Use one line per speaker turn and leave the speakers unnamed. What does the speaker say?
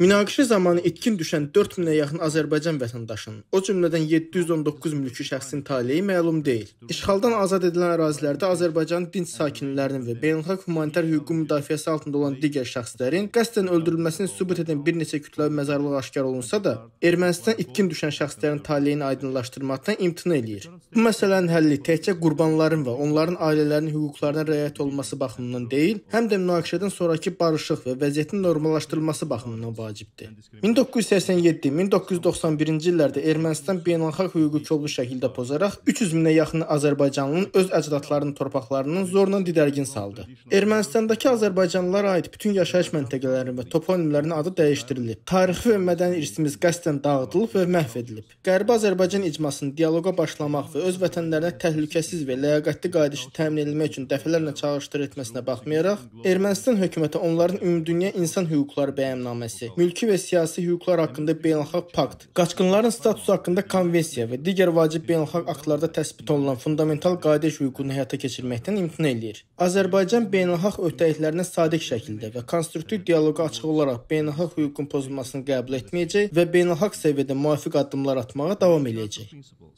Münaqişə zamanı itkin düşən 4000-ə yaxın Azərbaycan vətəndaşının, o cümlədən 719 mülki şəxsin taleyi məlum deyil. İşğaldan azad edilən ərazilərdə Azərbaycan dinc sakinlərinin və beynəlxalq humanitar hüququn müdafiəsi altında olan digər şəxslərin qəsdən öldürülməsini sübut edən bir neçə kütləvi məzarlıq aşkar olunsa da, Ermənistan itkin düşən şəxslərin taleyini aydınlaşdırmaqdan imtina eləyir. Bu məsələnin həlli təkcə qurbanların və onların ailələrinin hüquqlarına riayət olunması baxımından deyil, həm də münaqişədən sonrakı barışıq və vəziyyətin vəziyyətin normallaşdırılması baxımından vacibdir. 1987-1991-ci illərdə Ermənistan beynəlxalq hüququ kobud şəkildə pozaraq 300 minə yaxın Azərbaycanlının öz əcdadlarının torpaqlarının zorla didərgin saldı. Ermənistandakı azərbaycanlılara aid bütün yaşayış məntəqələrinin və toponimlərinin adı dəyişdirilib. Tarixi və mədəni irsimiz qəsdən dağıdılıb və məhv edilib. Qərbi Azərbaycan icmasının dialoqa başlamaq və öz vətənlərinə təhlükəsiz və ləyaqətli qayıdışı təmin edilmək üçün dəfələrlə çağırışlar etməsinə baxmayaraq, Ermənistan hökuməti onların ümumdünya İnsan Hüquqları Bəyannaməsi, Mülki və Siyasi Hüquqlar haqqında Beynəlxalq Pakt, Qaçqınların statusu haqqında Konvensiya və digər vacib beynəlxalq aktlarda təsbit olunan fundamental qayda hüququnu həyata keçirməkdən imtina eləyir. Azərbaycan beynəlxalq öhdəliklərinə sadiq şəkildə və konstruktiv dialoqa açıq olaraq beynəlxalq hüququn pozulmasını qəbul etməyəcək və beynəlxalq səviyyədə müvafiq addımlar atmağa davam eləyəcək.